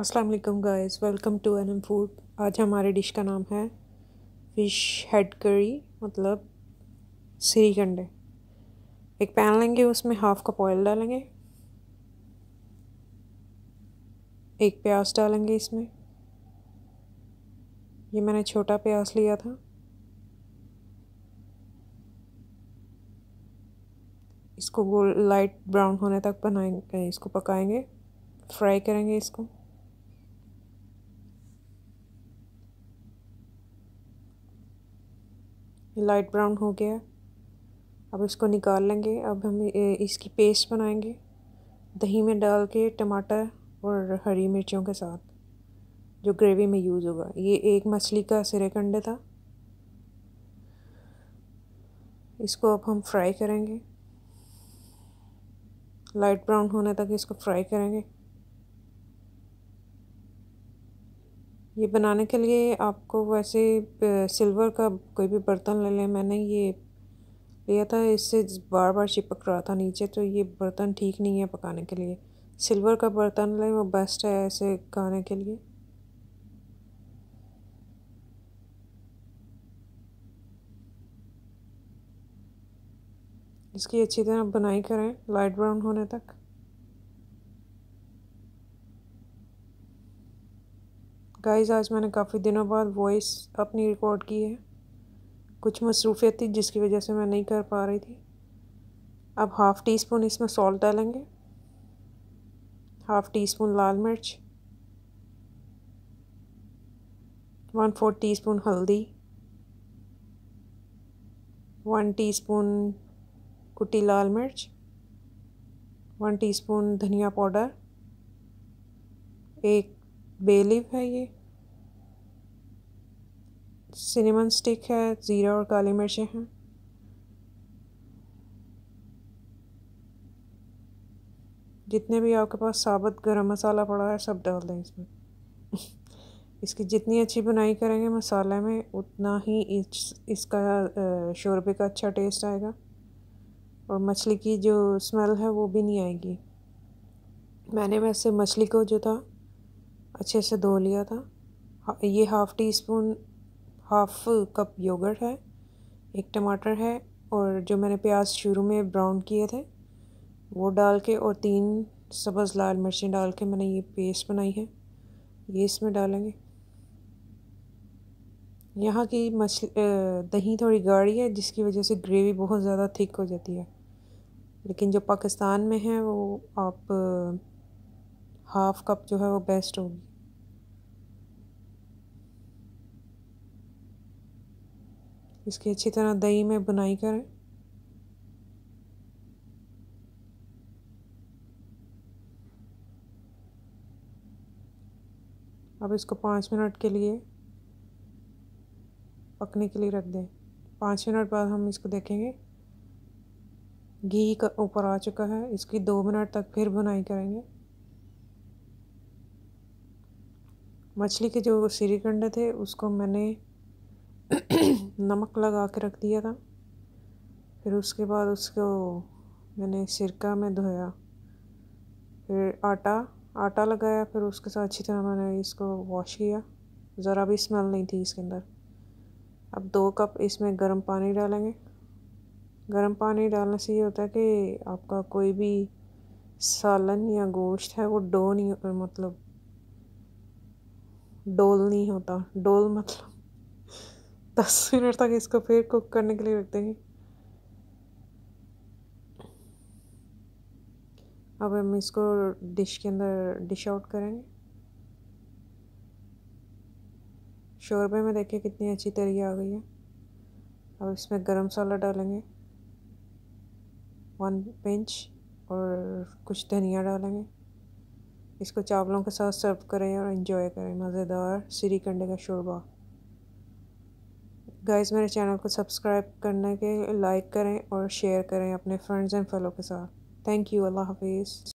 अस्सलाम वालेकुम guys welcome to N M food आज हमारे डिश का नाम है फ़िश हेड करी मतलब सीरी गंडे एक पैन लेंगे उसमें हाफ़ कप ऑयल डालेंगे एक प्याज डालेंगे इसमें ये मैंने छोटा प्याज लिया था इसको गोल लाइट ब्राउन होने तक बनाएंगे इसको पकाएंगे फ्राई करेंगे इसको ये लाइट ब्राउन हो गया अब इसको निकाल लेंगे अब हम इसकी पेस्ट बनाएंगे दही में डाल के टमाटर और हरी मिर्चों के साथ जो ग्रेवी में यूज़ होगा ये एक मछली का सिरे कंडे था इसको अब हम फ्राई करेंगे लाइट ब्राउन होने तक इसको फ्राई करेंगे ये बनाने के लिए आपको वैसे सिल्वर का कोई भी बर्तन ले लें मैंने ये लिया था इससे बार बार चिपक रहा था नीचे तो ये बर्तन ठीक नहीं है पकाने के लिए सिल्वर का बर्तन लें वो बेस्ट है ऐसे खाने के लिए इसकी अच्छी तरह बुनाई करें लाइट ब्राउन होने तक गाइस आज मैंने काफ़ी दिनों बाद वॉइस अपनी रिकॉर्ड की है कुछ मसरूफियत थी जिसकी वजह से मैं नहीं कर पा रही थी अब हाफ़ टी स्पून इसमें सॉल्ट डालेंगे हाफ़ टी स्पून लाल मिर्च वन फोर टी स्पून हल्दी वन टी स्पून कुटी लाल मिर्च वन टी स्पून धनिया पाउडर एक बेलिव है ये सिनेमन स्टिक है ज़ीरा और काली मिर्चें हैं जितने भी आपके पास साबुत गरम मसाला पड़ा है सब डाल दें इसमें इसकी जितनी अच्छी बुनाई करेंगे मसाले में उतना ही इस, इसका शोरबे का अच्छा टेस्ट आएगा और मछली की जो स्मेल है वो भी नहीं आएगी मैंने वैसे मछली को जो था अच्छे से धो लिया था ये half teaspoon half cup yogurt है एक टमाटर है और जो मैंने प्याज शुरू में ब्राउन किए थे वो डाल के और तीन सब्ज़ लाल मिर्चें डाल के मैंने ये पेस्ट बनाई है ये इसमें डालेंगे यहाँ की मछली दही थोड़ी गाढ़ी है जिसकी वजह से ग्रेवी बहुत ज़्यादा थिक हो जाती है लेकिन जो पाकिस्तान में है वो आप हाफ़ कप जो है वो बेस्ट होगी इसकी अच्छी तरह दही में बुनाई करें अब इसको पाँच मिनट के लिए पकने के लिए रख दें पाँच मिनट बाद हम इसको देखेंगे घी का ऊपर आ चुका है इसकी दो मिनट तक फिर बुनाई करेंगे मछली के जो सीरी थे उसको मैंने नमक लगा के रख दिया था फिर उसके बाद उसको मैंने सिरका में धोया फिर आटा आटा लगाया फिर उसके साथ अच्छी तरह मैंने इसको वॉश किया ज़रा भी स्मेल नहीं थी इसके अंदर अब दो कप इसमें गर्म पानी डालेंगे गर्म पानी डालने से ये होता है कि आपका कोई भी सालन या गोश्त है वो डो नहीं मतलब डोल नहीं होता डोल मतलब दस मिनट तक इसको फिर कुक करने के लिए रख देंगे अब हम इसको डिश के अंदर डिश आउट करेंगे शोरबे में देखिए कितनी अच्छी तरी आ गई है अब इसमें गरम मसाला डालेंगे वन पिंच और कुछ धनिया डालेंगे इसको चावलों के साथ सर्व करें और इन्जॉय करें मज़ेदार सीरी कंडे का शोरबा गाइस मेरे चैनल को सब्सक्राइब करने के लाइक करें और शेयर करें अपने फ्रेंड्स एंड फैलो के साथ थैंक यू अल्लाह हाफिज़